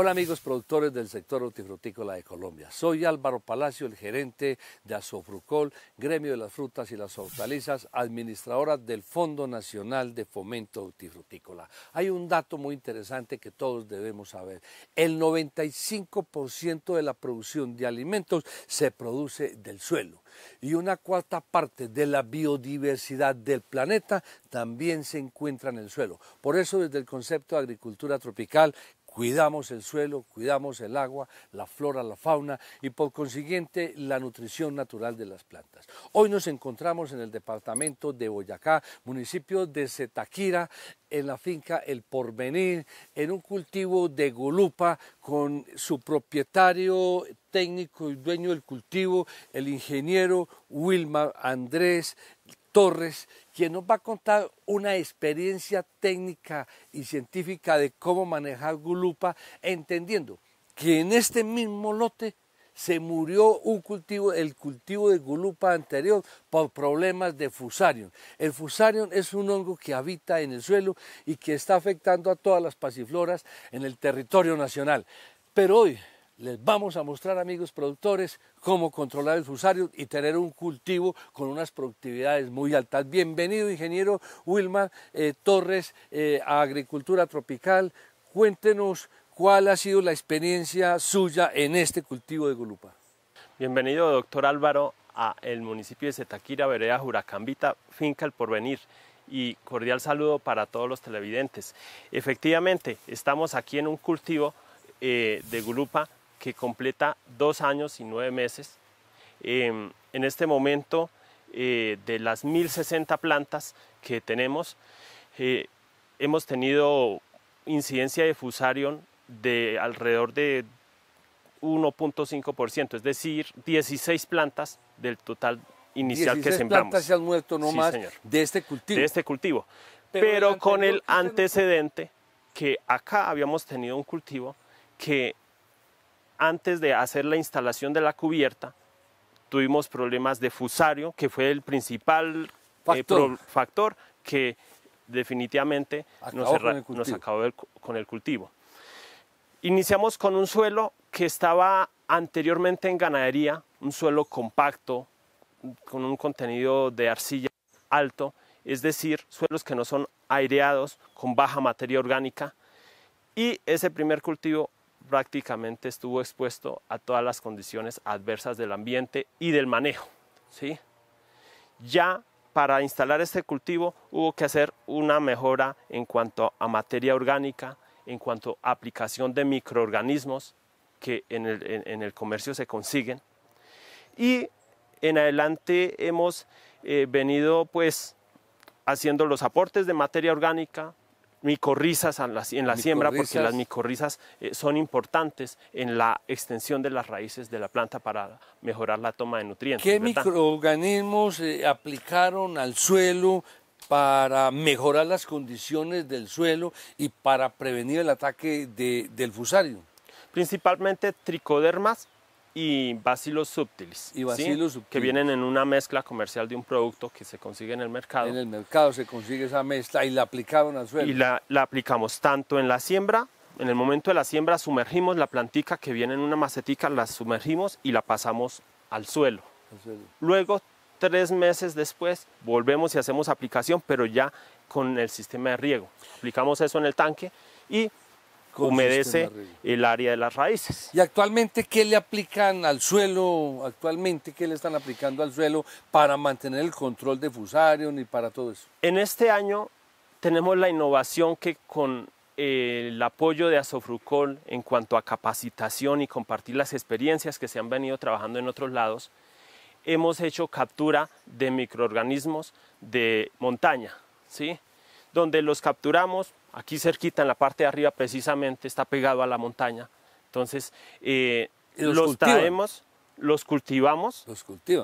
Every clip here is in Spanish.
Hola amigos productores del sector hortifrutícola de Colombia. Soy Álvaro Palacio, el gerente de Asofrucol, gremio de las frutas y las hortalizas, administradora del Fondo Nacional de Fomento Hortifrutícola. Hay un dato muy interesante que todos debemos saber. El 95% de la producción de alimentos se produce del suelo y una cuarta parte de la biodiversidad del planeta también se encuentra en el suelo. Por eso desde el concepto de agricultura tropical cuidamos el suelo, cuidamos el agua, la flora, la fauna y por consiguiente la nutrición natural de las plantas. Hoy nos encontramos en el departamento de Boyacá, municipio de Zetaquira, en la finca El Porvenir, en un cultivo de gulupa con su propietario técnico y dueño del cultivo, el ingeniero Wilmar Andrés Torres, quien nos va a contar una experiencia técnica y científica de cómo manejar gulupa, entendiendo que en este mismo lote se murió un cultivo, el cultivo de gulupa anterior por problemas de fusarium. El fusarium es un hongo que habita en el suelo y que está afectando a todas las pasifloras en el territorio nacional. Pero hoy les vamos a mostrar, amigos productores, cómo controlar el fusario y tener un cultivo con unas productividades muy altas. Bienvenido, ingeniero Wilma eh, Torres, eh, a Agricultura Tropical. Cuéntenos cuál ha sido la experiencia suya en este cultivo de gulupa. Bienvenido, doctor Álvaro, a el municipio de Zetaquira, Vereda Juracambita, Finca El Porvenir y cordial saludo para todos los televidentes. Efectivamente, estamos aquí en un cultivo eh, de gulupa que completa dos años y nueve meses. Em, en este momento, eh, de las 1060 plantas que tenemos, eh, hemos tenido incidencia de fusarium de alrededor de 1.5%, es decir, 16 plantas del total inicial que sembramos. plantas se han muerto nomás de este cultivo. De este cultivo. Pero, con el antecedente que acá habíamos tenido un cultivo que antes de hacer la instalación de la cubierta, tuvimos problemas de fusario, que fue el principal eh, factor, que definitivamente nos, acabó con el cultivo. Iniciamos con un suelo que estaba anteriormente en ganadería, un suelo compacto, con un contenido de arcilla alto, es decir, suelos que no son aireados, con baja materia orgánica. Y ese primer cultivo prácticamente estuvo expuesto a todas las condiciones adversas del ambiente y del manejo. ¿sí? Ya para instalar este cultivo hubo que hacer una mejora en cuanto a materia orgánica, en cuanto a aplicación de microorganismos que en el, comercio se consiguen. Y en adelante hemos eh, venido pues haciendo los aportes de materia orgánica, micorrizas en la, siembra, porque las micorrizas eh, son importantes en la extensión de las raíces de la planta para mejorar la toma de nutrientes. ¿Qué microorganismos eh, aplicaron al suelo para mejorar las condiciones del suelo y para prevenir el ataque del fusario? Principalmente tricodermas y bacilos subtilis. Y bacilos Que vienen en una mezcla comercial de un producto que se consigue en el mercado. En el mercado se consigue esa mezcla y la aplicaron al suelo. Y la, aplicamos tanto en la siembra, en el momento de la siembra sumergimos la plantica que viene en una macetica, la sumergimos y la pasamos Al suelo. Luego, tres meses después, volvemos y hacemos aplicación, pero ya con el sistema de riego. Aplicamos eso en el tanque y humedece el área de las raíces. ¿Y actualmente qué le aplican al suelo? ¿Actualmente qué le están aplicando al suelo para mantener el control de fusarium y para todo eso? En este año tenemos la innovación que con eh, el apoyo de Asofrucol en cuanto a capacitación y compartir las experiencias que se han venido trabajando en otros lados, hemos hecho captura de microorganismos de montaña, ¿sí? donde los capturamos, Aquí cerquita, en la parte de arriba, precisamente está pegado a la montaña. Entonces, eh, los, traemos, los cultivamos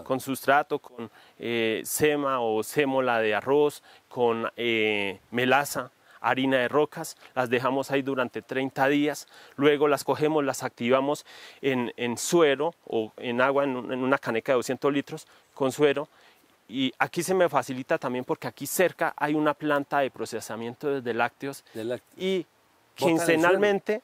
con sustrato, con eh, sema o sémola de arroz, con eh, melaza, harina de rocas, las dejamos ahí durante 30 días, luego las cogemos, las activamos en, suero o en agua, en, en una caneca de 200 litros con suero, y aquí se me facilita también porque aquí cerca hay una planta de procesamiento de lácteos, y quincenalmente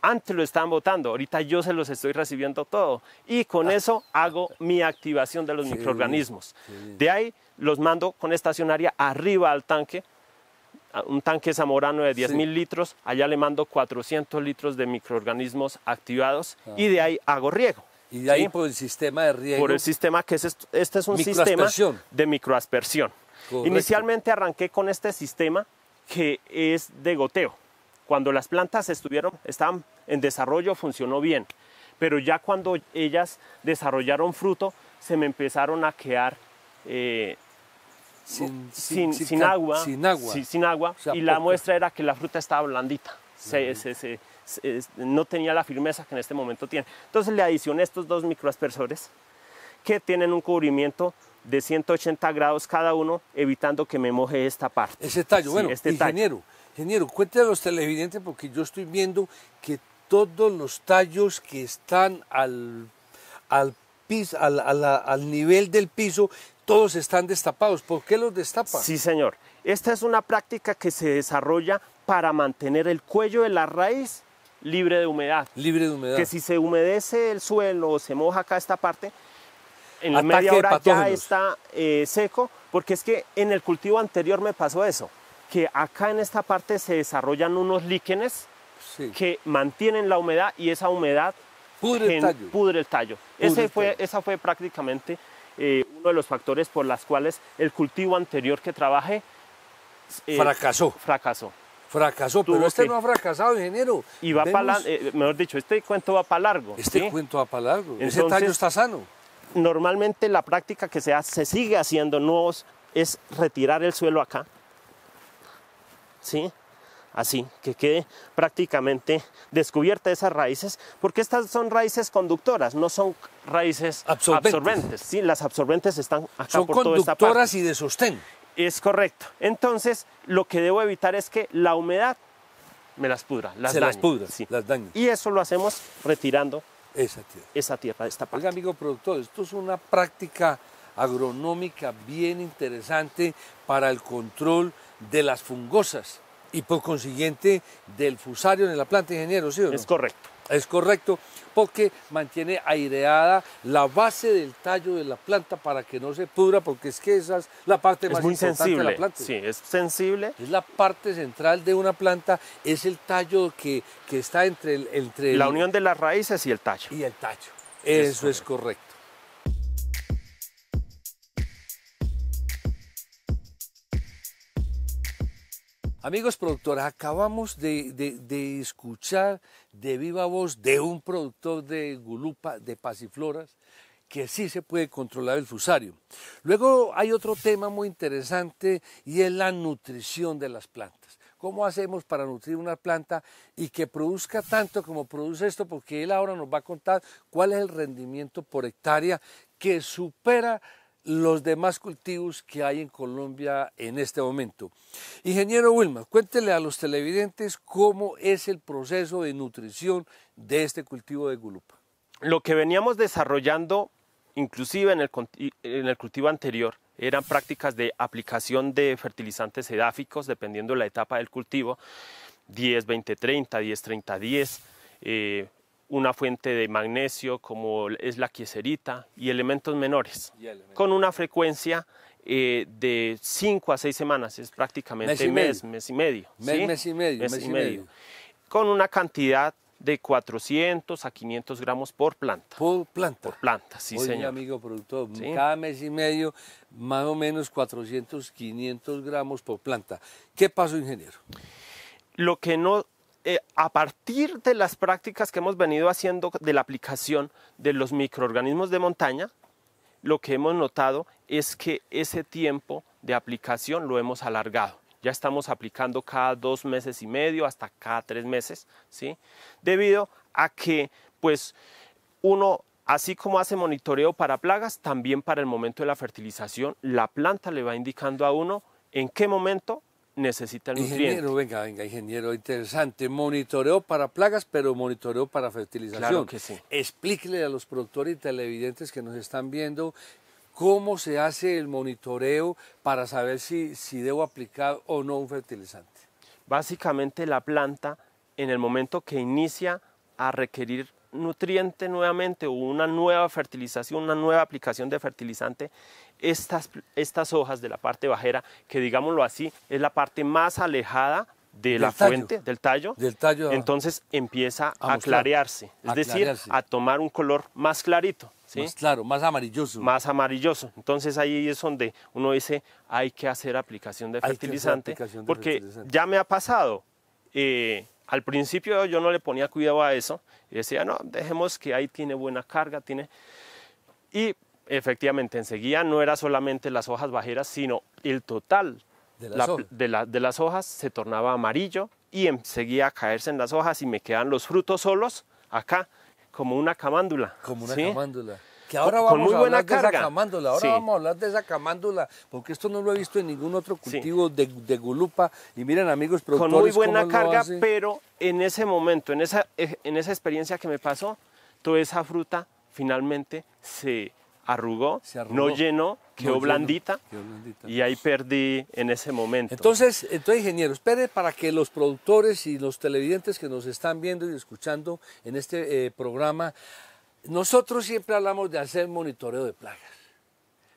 antes lo estaban botando, ahorita yo se los estoy recibiendo todo y con ah. eso hago mi activación de los microorganismos. De ahí los mando con estacionaria arriba al tanque, un tanque zamorano de 10.000 litros, allá le mando 400 litros de microorganismos activados ah. y de ahí hago riego. Y de ahí por el sistema de riego. Por el sistema que es, este es un sistema de microaspersión. Inicialmente arranqué con este sistema que es de goteo. Cuando las plantas estuvieron, estaban en desarrollo, funcionó bien. Pero ya cuando ellas desarrollaron fruto, se me empezaron a quedar eh, sin, sin, agua. Sin agua. y la muestra era que la fruta estaba blandita. Se, se, se, no tenía la firmeza que en este momento tiene. Entonces le adicioné estos dos microaspersores que tienen un cubrimiento de 180 grados cada uno, evitando que me moje esta parte. Ese tallo, bueno, ingeniero, este tallo. ingeniero, cuéntale a los televidentes porque yo estoy viendo que todos los tallos que están al, al, al, al nivel del piso, todos están destapados. ¿Por qué los destapa? Sí, señor. Esta es una práctica que se desarrolla para mantener el cuello de la raíz libre de humedad. Libre de humedad. Que si se humedece el suelo o se moja acá esta parte, en la media hora ya está eh, seco, porque es que en el cultivo anterior me pasó eso, que acá en esta parte se desarrollan unos líquenes que mantienen la humedad y esa humedad pudre el tallo. Ese fue, Esa fue prácticamente eh, uno de los factores por los cuales el cultivo anterior que trabajé eh, fracasó. Fracasó, pero este no ha fracasado, ingeniero. Y va para largo, eh, mejor dicho, este cuento va para largo. Este cuento va para largo. ¿En Ese tallo está sano. Normalmente la práctica que se, hace, se sigue haciendo nuevos es retirar el suelo acá. ¿Sí? Así, que quede prácticamente descubierta esas raíces, porque estas son raíces conductoras, no son raíces absorbentes. absorbentes ¿sí? Las absorbentes están acá por toda esta parte. conductoras y de sostén. Es correcto. Entonces, lo que debo evitar es que la humedad me las pudra, las Se las pudra, sí. las dañe. Y eso lo hacemos retirando esa tierra, esa tierra esta parte. Oiga, amigo productor, esto es una práctica agronómica bien interesante para el control de las fungosas y por consiguiente del fusario en la planta ingeniero, ¿sí Es correcto. Es correcto, porque mantiene aireada la base del tallo de la planta para que no se pudra, porque es que esa es la parte más importante sensible. de la planta. Sí, es sensible. Es la parte central de una planta, es el tallo que, que está entre... entre la unión de las raíces y el tallo. Y el tallo, eso es correcto. Amigos productores, acabamos de, escuchar de viva voz de un productor de Gulupa, de Pasifloras, que sí se puede controlar el fusario. Luego hay otro tema muy interesante y es la nutrición de las plantas. ¿Cómo hacemos para nutrir una planta y que produzca tanto como produce esto? Porque él ahora nos va a contar cuál es el rendimiento por hectárea que supera los demás cultivos que hay en Colombia en este momento. Ingeniero Wilma, cuéntele a los televidentes cómo es el proceso de nutrición de este cultivo de gulupa. Lo que veníamos desarrollando, inclusive en el, cultivo anterior, eran prácticas de aplicación de fertilizantes edáficos dependiendo de la etapa del cultivo, 10, 20, 30, 10, 30, 10 una fuente de magnesio como es la quieserita y elementos menores, con una frecuencia eh, de 5 a 6 semanas, es prácticamente mes, mes, y medio. Mes, mes y medio. Mes, y, medio. Con una cantidad de 400 a 500 gramos por planta. Por planta. Por planta, sí, señor. amigo productor, cada mes y medio, más o menos 400, 500 gramos por planta. ¿Qué pasó, ingeniero? Lo que no eh, a partir de las prácticas que hemos venido haciendo de la aplicación de los microorganismos de montaña, lo que hemos notado es que ese tiempo de aplicación lo hemos alargado. Ya estamos aplicando cada dos meses y medio hasta cada tres meses, ¿sí? Debido a que, pues, uno, así como hace monitoreo para plagas, también para el momento de la fertilización, la planta le va indicando a uno en qué momento necesitan nutriente. Ingeniero, venga, venga, ingeniero, interesante. Monitoreo para plagas, pero monitoreo para fertilización. Claro que sí. Explíquele a los productores y televidentes que nos están viendo cómo se hace el monitoreo para saber si, si debo aplicar o no un fertilizante. Básicamente la planta, en el momento que inicia a requerir nutriente nuevamente o una nueva fertilización, una nueva aplicación de fertilizante, estas, estas hojas de la parte bajera, que digámoslo así, es la parte más alejada de la fuente, del tallo, del tallo entonces empieza a, clarearse, es decir, a tomar un color más clarito. Más claro, más amarilloso. Más amarilloso. Entonces ahí es donde uno dice, hay que hacer aplicación de fertilizante, porque ya me ha pasado. Eh, al principio yo no le ponía cuidado a eso y decía, no, dejemos que ahí tiene buena carga, tiene... Y efectivamente, enseguida no era solamente las hojas bajeras, sino el total de las, hojas. se tornaba amarillo y enseguida a caerse en las hojas y me quedan los frutos solos acá, como una camándula. Como una camándula. Que ahora vamos con muy a buena carga. ahora vamos a hablar de esa camándula, porque esto no lo he visto en ningún otro cultivo de, de, gulupa. Y miren, amigos productores, Con muy buena carga, pero en ese momento, en esa, eh, en esa experiencia que me pasó, toda esa fruta finalmente se arrugó, no llenó, quedó, blandita, y ahí perdí en ese momento. Entonces, entonces, ingeniero, espere para que los productores y los televidentes que nos están viendo y escuchando en este eh, programa nosotros siempre hablamos de hacer monitoreo de plagas,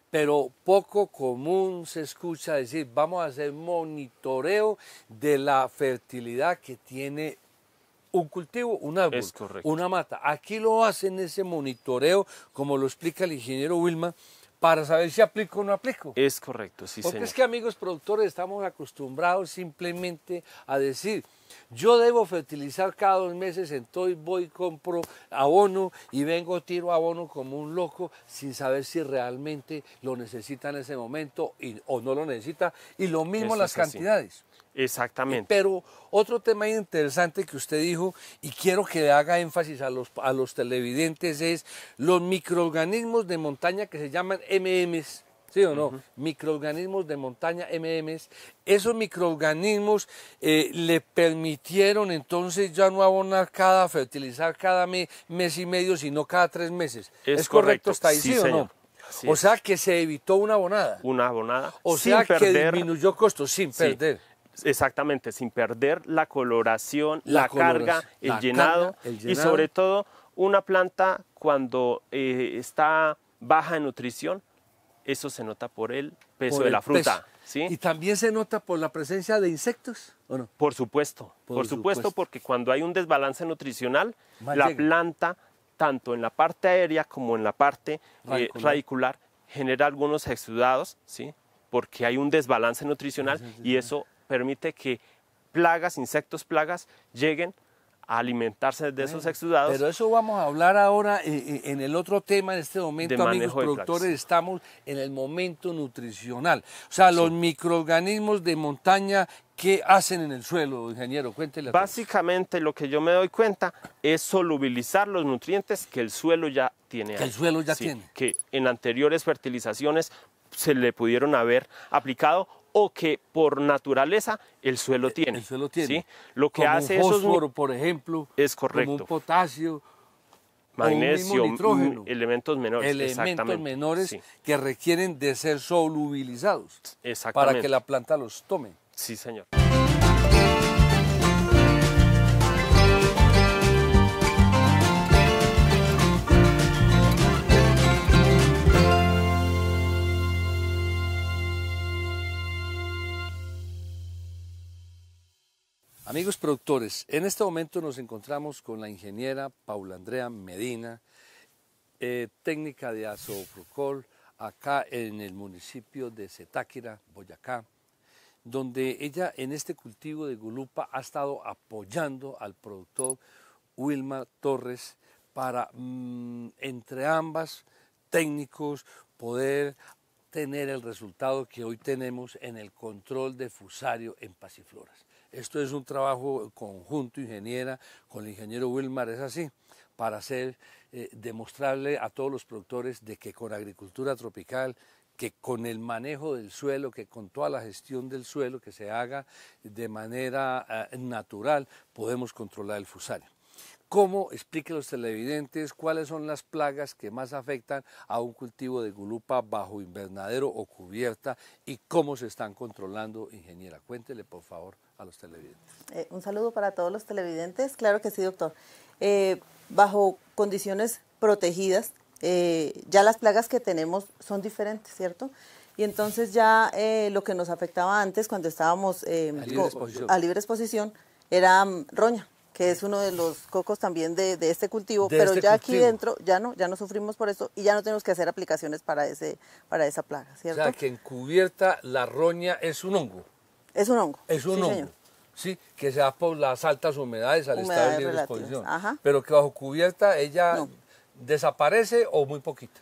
pero poco común se escucha decir, vamos a hacer monitoreo de la fertilidad que tiene un cultivo, un árbol, una mata. Aquí lo hacen ese monitoreo, como lo explica el ingeniero Wilma, para saber si aplico o no aplico. Es correcto, sí, Porque es que amigos productores estamos acostumbrados simplemente a decir, yo debo fertilizar cada dos meses, entonces voy, compro abono y vengo, tiro abono como un loco sin saber si realmente lo necesita en ese momento o no lo necesita. Y lo mismo las cantidades. Exactamente. Pero otro tema interesante que usted dijo, y quiero que le haga énfasis a los, a los televidentes, es los microorganismos de montaña que se llaman MMs. ¿Sí o no? Microorganismos de montaña, MMs. Esos microorganismos eh, le permitieron entonces ya no abonar cada, fertilizar cada mes, y medio, sino cada tres meses. Es, correcto, está ahí, o no? o sea que se evitó una abonada. Una abonada. O sea que disminuyó costos sin perder. Exactamente, sin perder la coloración, la, carga, el, llenado, y sobre todo una planta cuando eh, está baja en nutrición, eso se nota por el peso de la fruta. ¿Y también se nota por la presencia de insectos o no? Por supuesto, por, supuesto, porque cuando hay un desbalance nutricional, la planta, tanto en la parte aérea como en la parte eh, radicular, genera algunos exudados, ¿sí? porque hay un desbalance nutricional y eso permite que plagas, insectos, plagas, lleguen a alimentarse de esos exudados. Pero eso vamos a hablar ahora eh, eh, en el otro tema, en este momento, amigos productores, estamos en el momento nutricional. O sea, los microorganismos de montaña, ¿qué hacen en el suelo, ingeniero? Cuéntele. Básicamente lo que yo me doy cuenta es solubilizar los nutrientes que el suelo ya tiene. Que el suelo ya tiene. Que en anteriores fertilizaciones se le pudieron haber aplicado o que por naturaleza el suelo tiene. El suelo tiene. ¿sí? Lo que hace un fósforo, por ejemplo. Es correcto. Como un potasio. Magnesio, un elementos menores. Elementos menores que requieren de ser solubilizados. Para que la planta los tome. Sí, señor. Amigos productores, en este momento nos encontramos con la ingeniera Paula Andrea Medina, eh, técnica de azoprocol, acá en el municipio de Zetáquira, Boyacá, donde ella en este cultivo de gulupa ha estado apoyando al productor Wilma Torres para mm, entre ambas técnicos poder tener el resultado que hoy tenemos en el control de fusario en pasifloras. Esto es un trabajo conjunto, ingeniera, con el ingeniero Wilmar, es así, para hacer, eh, demostrarle a todos los productores de que con agricultura tropical, que con el manejo del suelo, que con toda la gestión del suelo que se haga de manera eh, natural, podemos controlar el fusario. ¿Cómo, a los televidentes, cuáles son las plagas que más afectan a un cultivo de gulupa bajo invernadero o cubierta y cómo se están controlando, ingeniera? Cuéntele, por favor, a los televidentes. Eh, un saludo para todos los televidentes. Claro que sí, doctor. Eh, bajo condiciones protegidas, eh, ya las plagas que tenemos son diferentes, ¿cierto? Y entonces ya lo que nos afectaba antes cuando estábamos a libre exposición era mm, roña que es uno de los cocos también de, este cultivo, pero este ya aquí dentro ya no, ya no sufrimos por eso y ya no tenemos que hacer aplicaciones para, ese, para esa plaga, ¿cierto? O sea, que encubierta la roña es un hongo. Es un hongo. Es un hongo. Sí, que se da por las altas humedades al estar en de exposición. Pero que bajo cubierta ella desaparece o muy poquita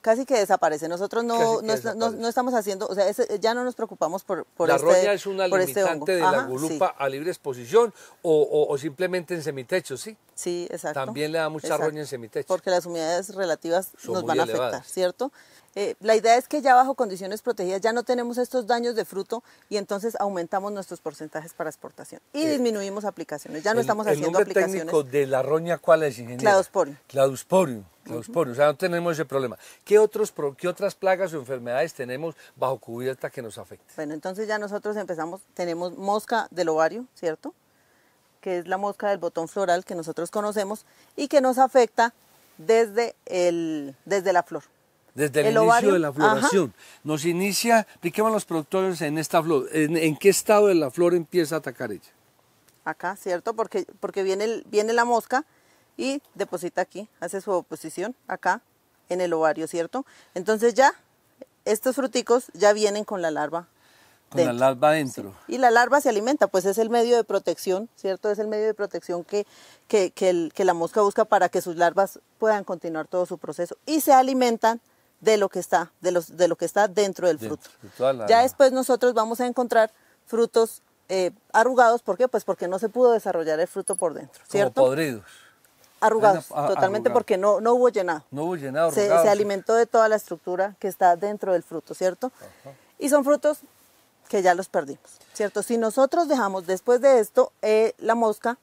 casi que desaparece. Nosotros no, no, estamos haciendo, o sea, eh, ya no nos preocupamos por, por la este La roña es una este limitante de la gulupa a libre exposición o, o, simplemente en semitecho, ¿sí? Sí, exacto. También le da mucha roña en semitecho. Porque las humedades relativas nos van a afectar, ¿cierto? Eh, la idea es que ya bajo condiciones protegidas ya no tenemos estos daños de fruto y entonces aumentamos nuestros porcentajes para exportación y eh, disminuimos aplicaciones. Ya no estamos haciendo el técnico de la roña cuál es, ingeniero? O sea, no tenemos ese problema. ¿Qué, otros, otras plagas o enfermedades tenemos bajo cubierta que nos afecten? Bueno, entonces ya nosotros empezamos, tenemos mosca del ovario, ¿cierto? Que es la mosca del botón floral que nosotros conocemos y que nos afecta desde, el, desde la flor. Desde el, inicio de la floración. Nos inicia, expliquemos los productores en esta flor, en, qué estado de la flor empieza a atacar ella. Acá, ¿cierto? Porque, porque viene, viene la mosca y deposita aquí, hace su oposición acá en el ovario, ¿cierto? Entonces ya estos fruticos ya vienen con la larva. Con la larva dentro. Y la larva se alimenta, pues es el medio de protección, ¿cierto? Es el medio de protección que, que, que la mosca busca para que sus larvas puedan continuar todo su proceso. Y se alimentan de lo que está, de, los, de lo que está dentro del fruto. Ya después nosotros vamos a encontrar frutos eh, arrugados, ¿por qué? Pues porque no se pudo desarrollar el fruto por dentro, ¿cierto? Como podridos. Arrugados, ah, totalmente porque no, no hubo llenado. No hubo llenado. se, alimentó de toda la estructura que está dentro del fruto, ¿cierto? Y son frutos que ya los perdimos, ¿cierto? Si nosotros dejamos después de esto, eh, la mosca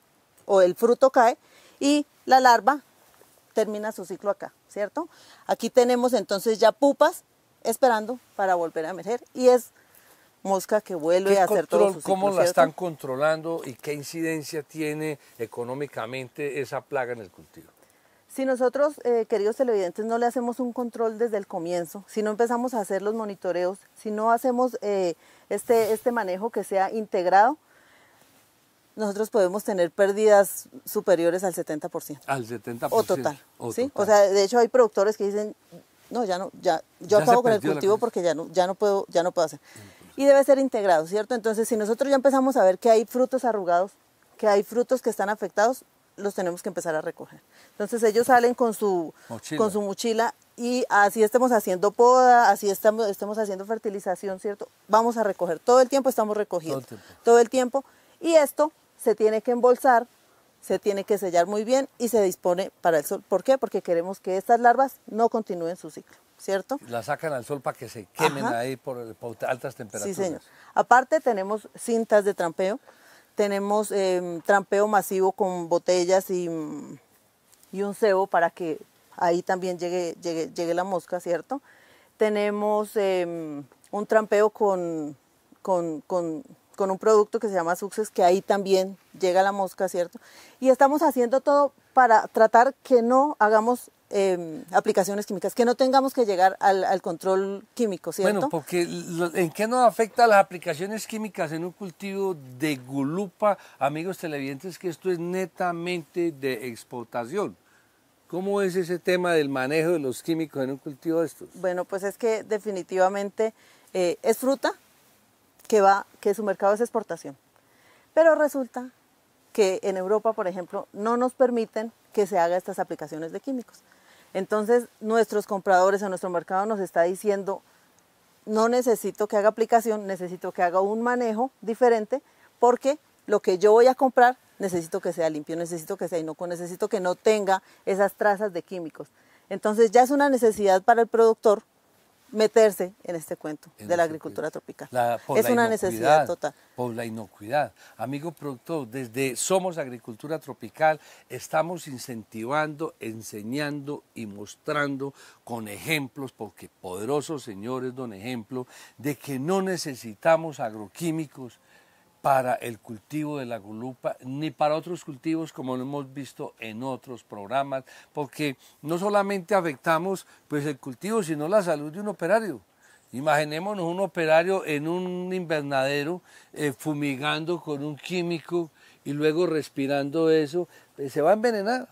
o el fruto cae y la larva termina su ciclo acá, ¿cierto? Aquí tenemos entonces ya pupas esperando para volver a emerger y es mosca que vuelve a hacer todo su ciclo, ¿Cómo la están controlando y qué incidencia tiene económicamente esa plaga en el cultivo? Si nosotros, eh, queridos televidentes, no le hacemos un control desde el comienzo, si no empezamos a hacer los monitoreos, si no hacemos eh, este, este manejo que sea integrado, nosotros podemos tener pérdidas superiores al 70%. Al 70%. O total. ¿sí? o sea, de hecho hay productores que dicen, no, ya no, ya, yo acabo con el cultivo porque ya no, ya no puedo, ya no puedo hacer. Y debe ser integrado, ¿cierto? Entonces, si nosotros ya empezamos a ver que hay frutos arrugados, que hay frutos que están afectados, los tenemos que empezar a recoger. Entonces ellos salen con su mochila, con su mochila y así estemos haciendo poda, así estamos, estamos haciendo fertilización, ¿cierto? Vamos a recoger, todo el tiempo estamos recogiendo, todo el tiempo. Todo el tiempo. Y esto se tiene que embolsar, se tiene que sellar muy bien y se dispone para el sol. ¿Por qué? Porque queremos que estas larvas no continúen su ciclo, ¿cierto? La sacan al sol para que se quemen ahí por, altas temperaturas. Sí, señor. Aparte tenemos cintas de trampeo, tenemos em, trampeo masivo con botellas y, un cebo para que ahí también llegue, llegue, llegue la mosca, ¿cierto? Tenemos em, un trampeo con, con, con con un producto que se llama Success, que ahí también llega la mosca, ¿cierto? Y estamos haciendo todo para tratar que no hagamos em, aplicaciones químicas, que no tengamos que llegar al, control químico, ¿cierto? Bueno, porque ¿en qué nos afecta las aplicaciones químicas en un cultivo de gulupa, amigos televidentes, que esto es netamente de exportación? ¿Cómo es ese tema del manejo de los químicos en un cultivo de estos? Bueno, pues es que definitivamente eh, es fruta, que, va, que su mercado es exportación. Pero resulta que en Europa, por ejemplo, no nos permiten que se haga estas aplicaciones de químicos. Entonces, nuestros compradores en nuestro mercado nos está diciendo, no necesito que haga aplicación, necesito que haga un manejo diferente, porque lo que yo voy a comprar necesito que sea limpio, necesito que sea inocuo, necesito que no tenga esas trazas de químicos. Entonces ya es una necesidad para el productor meterse en este cuento de la este agricultura tropical. es una necesidad total. Por la inocuidad. Amigo productor, desde Somos Agricultura Tropical estamos incentivando, enseñando y mostrando con ejemplos, porque poderosos señores don ejemplo, de que no necesitamos agroquímicos para el cultivo de la gulupa ni para otros cultivos como lo hemos visto en otros programas, porque no solamente afectamos pues el cultivo, sino la salud de un operario. Imaginémonos un operario en un invernadero eh, fumigando con un químico y luego respirando eso, pues, se va a envenenar.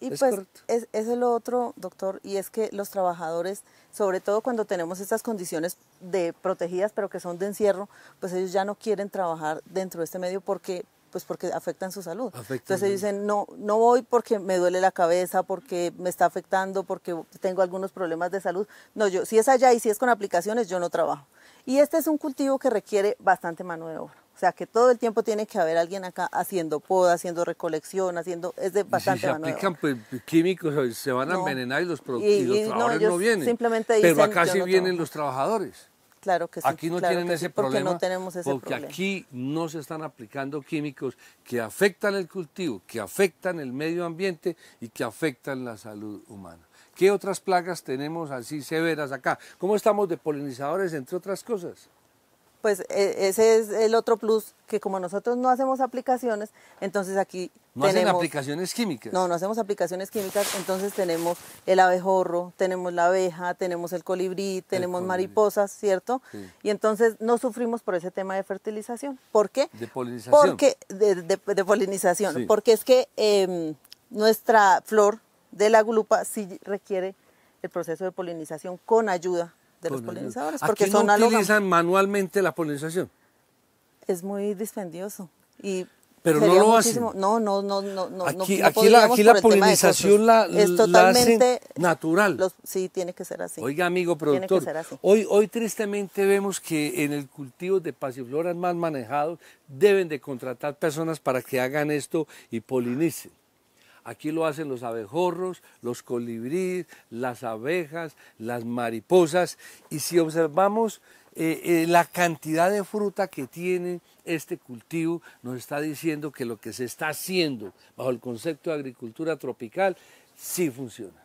Y pues es, es lo otro, doctor, y es que los trabajadores, sobre todo cuando tenemos estas condiciones de protegidas, pero que son de encierro, pues ellos ya no quieren trabajar dentro de este medio porque pues porque afectan su salud. Entonces ellos dicen, no, no voy porque me duele la cabeza, porque me está afectando, porque tengo algunos problemas de salud. No, yo, si es allá y si es con aplicaciones, yo no trabajo. Y este es un cultivo que requiere bastante mano de obra. O sea que todo el tiempo tiene que haber alguien acá haciendo poda, haciendo recolección, haciendo es de bastante. mano Si se aplican pues, químicos, se van a envenenar y los, y, trabajadores no, vienen. Pero acá sí vienen los trabajadores. Claro que sí. Aquí no tienen ese problema. Porque aquí no se están aplicando químicos que afectan el cultivo, que afectan el medio ambiente y que afectan la salud humana. ¿Qué otras plagas tenemos así severas acá? ¿Cómo estamos de polinizadores, entre otras cosas? pues e, ese es el otro plus que como nosotros no hacemos aplicaciones, entonces aquí no hacemos hacen aplicaciones químicas. No, no hacemos aplicaciones químicas, entonces tenemos el abejorro, tenemos la abeja, tenemos el colibrí, tenemos mariposas, ¿cierto? Y entonces no sufrimos por ese tema de fertilización. ¿Por qué? De polinización. Porque de, polinización, porque es que em, nuestra flor de la glupa sí requiere el proceso de polinización con ayuda de los polinizadores. Porque son no utilizan manualmente la polinización? Es muy dispendioso. Y pero no lo hacen. No, no, no, no. Aquí, la, polinización la, es totalmente natural. sí, tiene que ser así. Oiga, amigo productor, hoy, hoy tristemente vemos que en el cultivo de pasifloras más manejados deben de contratar personas para que hagan esto y polinicen. Aquí lo hacen los abejorros, los colibríes, las abejas, las mariposas. Y si observamos eh, eh, la cantidad de fruta que tiene este cultivo, nos está diciendo que lo que se está haciendo bajo el concepto de agricultura tropical sí funciona.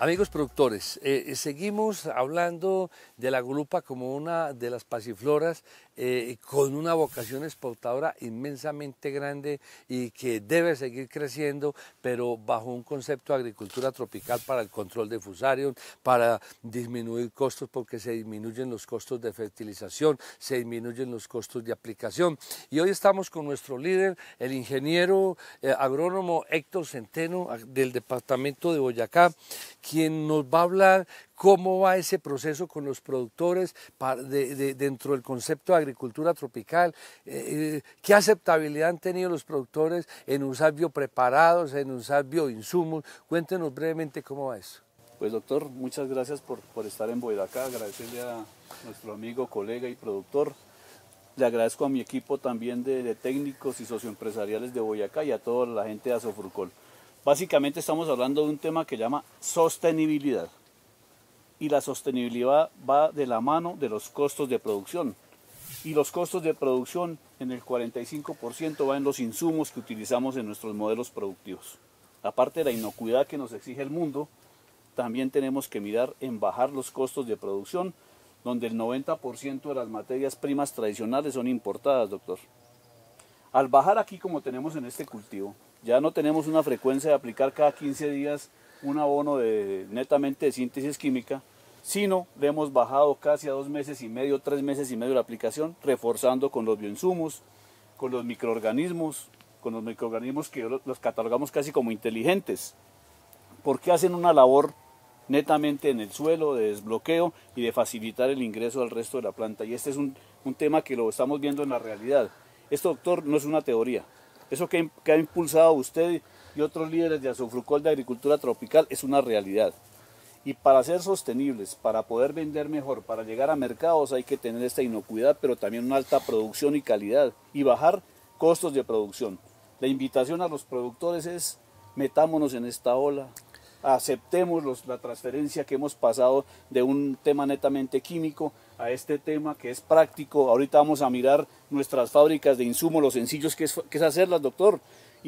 Amigos productores, eh, eh, seguimos hablando de la gulupa como una de las pasifloras eh, con una vocación exportadora inmensamente grande y que debe seguir creciendo, pero bajo un concepto de agricultura tropical para el control de fusarios, para disminuir costos, porque se disminuyen los costos de fertilización, se disminuyen los costos de aplicación. Y hoy estamos con nuestro líder, el ingeniero eh, agrónomo Héctor Centeno del departamento de Boyacá, quien nos va a hablar cómo va ese proceso con los productores dentro del concepto de agricultura tropical, eh, eh, qué aceptabilidad han tenido los productores en usar biopreparados, en usar bioinsumos. Cuéntenos brevemente cómo va eso. Pues doctor, muchas gracias por, estar en Boyacá, agradecerle a nuestro amigo, colega y productor. Le agradezco a mi equipo también de, técnicos y socioempresariales de Boyacá y a toda la gente de Azofrucol. Básicamente estamos hablando de un tema que llama sostenibilidad y la sostenibilidad va de la mano de los costos de producción. Y los costos de producción en el 45% va en los insumos que utilizamos en nuestros modelos productivos. Aparte de la inocuidad que nos exige el mundo, también tenemos que mirar en bajar los costos de producción, donde el 90% de las materias primas tradicionales son importadas, doctor. Al bajar aquí como tenemos en este cultivo, ya no tenemos una frecuencia de aplicar cada 15 días un abono de, netamente de síntesis química, sino le hemos bajado casi a dos meses y medio, tres meses y medio la aplicación, reforzando con los bioinsumos, con los microorganismos, con los microorganismos que los catalogamos casi como inteligentes, porque hacen una labor netamente en el suelo de desbloqueo y de facilitar el ingreso al resto de la planta. Y este es un, un tema que lo estamos viendo en la realidad. Esto, doctor, no es una teoría. Eso que ha impulsado usted y otros líderes de Azufrucol de Agricultura Tropical es una realidad. Y para ser sostenibles, para poder vender mejor, para llegar a mercados hay que tener esta inocuidad, pero también una alta producción y calidad y bajar costos de producción. La invitación a los productores es metámonos en esta ola, aceptemos la transferencia que hemos pasado de un tema netamente químico a este tema que es práctico. Ahorita vamos a mirar nuestras fábricas de insumos, los sencillos que es hacerlas, doctor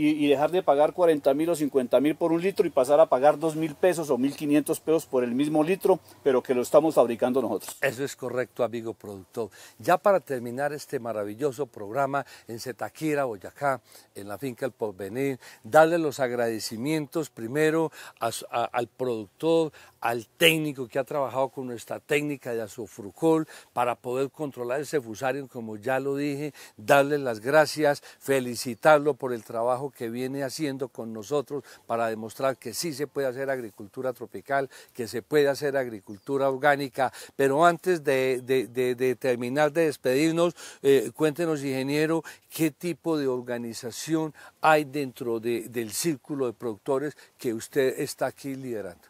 y, dejar de pagar 40 mil o 50 mil por un litro y pasar a pagar 2 mil pesos o 1.500 pesos por el mismo litro, pero que lo estamos fabricando nosotros. Eso es correcto, amigo productor. Ya para terminar este maravilloso programa en Zetaquira, Boyacá, en la finca El Porvenir, darle los agradecimientos primero al productor, al técnico que ha trabajado con nuestra técnica de azofrucol para poder controlar ese fusario, como ya lo dije, darle las gracias, felicitarlo por el trabajo que viene haciendo con nosotros para demostrar que sí se puede hacer agricultura tropical, que se puede hacer agricultura orgánica. Pero antes de, terminar de despedirnos, eh, cuéntenos, ingeniero, qué tipo de organización hay dentro del círculo de productores que usted está aquí liderando.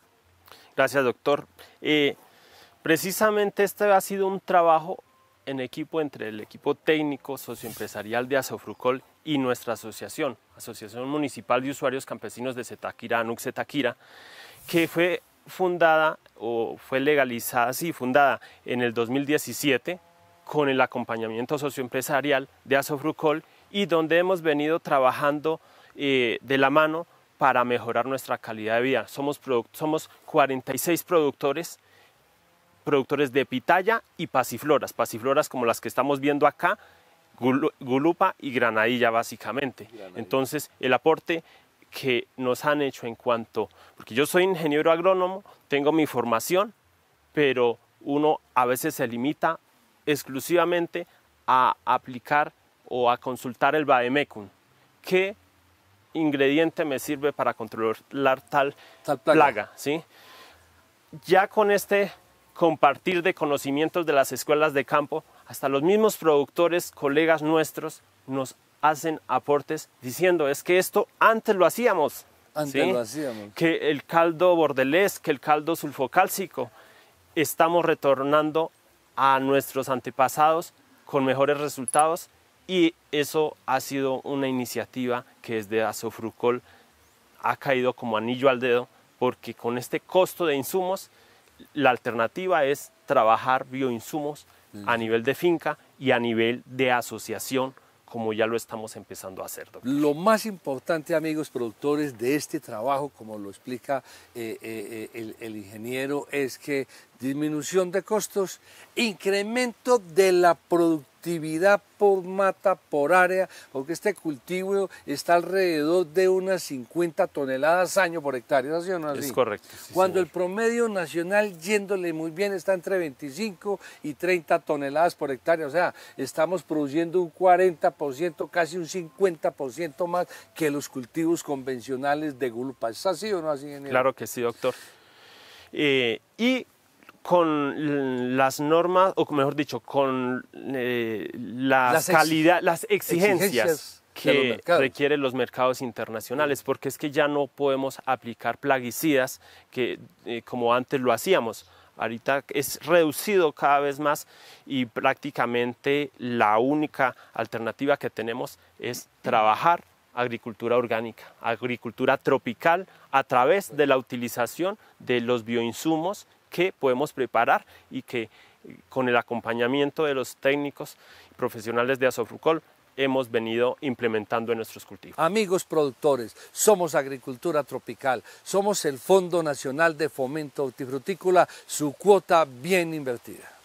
Gracias, doctor. Eh, precisamente este ha sido un trabajo en equipo entre el equipo técnico socioempresarial de Asofrucol y nuestra asociación, Asociación Municipal de Usuarios Campesinos de Zetaquira, ANUC Zetaquira, que fue fundada o fue legalizada, sí, fundada en el 2017 con el acompañamiento socioempresarial de Asofrucol y donde hemos venido trabajando eh, de la mano para mejorar nuestra calidad de vida. Somos, somos 46 productores, productores de pitaya y pasifloras, pasifloras como las que estamos viendo acá, gulupa y granadilla básicamente. Entonces, el aporte que nos han hecho en cuanto, porque yo soy ingeniero agrónomo, tengo mi formación, pero uno a veces se limita exclusivamente a aplicar o a consultar el BAEMECUM, que ingrediente me sirve para controlar tal, plaga. ¿sí? Ya con este compartir de conocimientos de las escuelas de campo, hasta los mismos productores, colegas nuestros, nos hacen aportes diciendo, es que esto antes lo hacíamos. Antes lo hacíamos. Que el caldo bordelés, que el caldo sulfocálcico, estamos retornando a nuestros antepasados con mejores resultados y eso ha sido una iniciativa que desde Azofrucol ha caído como anillo al dedo porque con este costo de insumos la alternativa es trabajar bioinsumos a nivel de finca y a nivel de asociación como ya lo estamos empezando a hacer. Lo más importante, amigos productores, de este trabajo, como lo explica eh, eh, eh, el, ingeniero, es que disminución de costos, incremento de la producción actividad por mata, por área, porque este cultivo está alrededor de unas 50 toneladas año por hectárea, ¿no, o ¿No es, correcto. Cuando el promedio nacional, yéndole muy bien, está entre 25 y 30 toneladas por hectárea, o sea, estamos produciendo un 40%, casi un 50% más que los cultivos convencionales de gulpa. ¿Es así o no así, ingeniero? Claro que sí, doctor. Eh, y con las normas, o mejor dicho, con eh, las, calidad, las exigencias, que requieren los mercados internacionales, porque es que ya no podemos aplicar plaguicidas que, eh, como antes lo hacíamos. Ahorita es reducido cada vez más y prácticamente la única alternativa que tenemos es trabajar agricultura orgánica, agricultura tropical, a través de la utilización de los bioinsumos que podemos preparar y que eh, con el acompañamiento de los técnicos profesionales de Asofrucol hemos venido implementando en nuestros cultivos. Amigos productores, somos Agricultura Tropical, somos el Fondo Nacional de Fomento Hortifrutícola, su cuota bien invertida.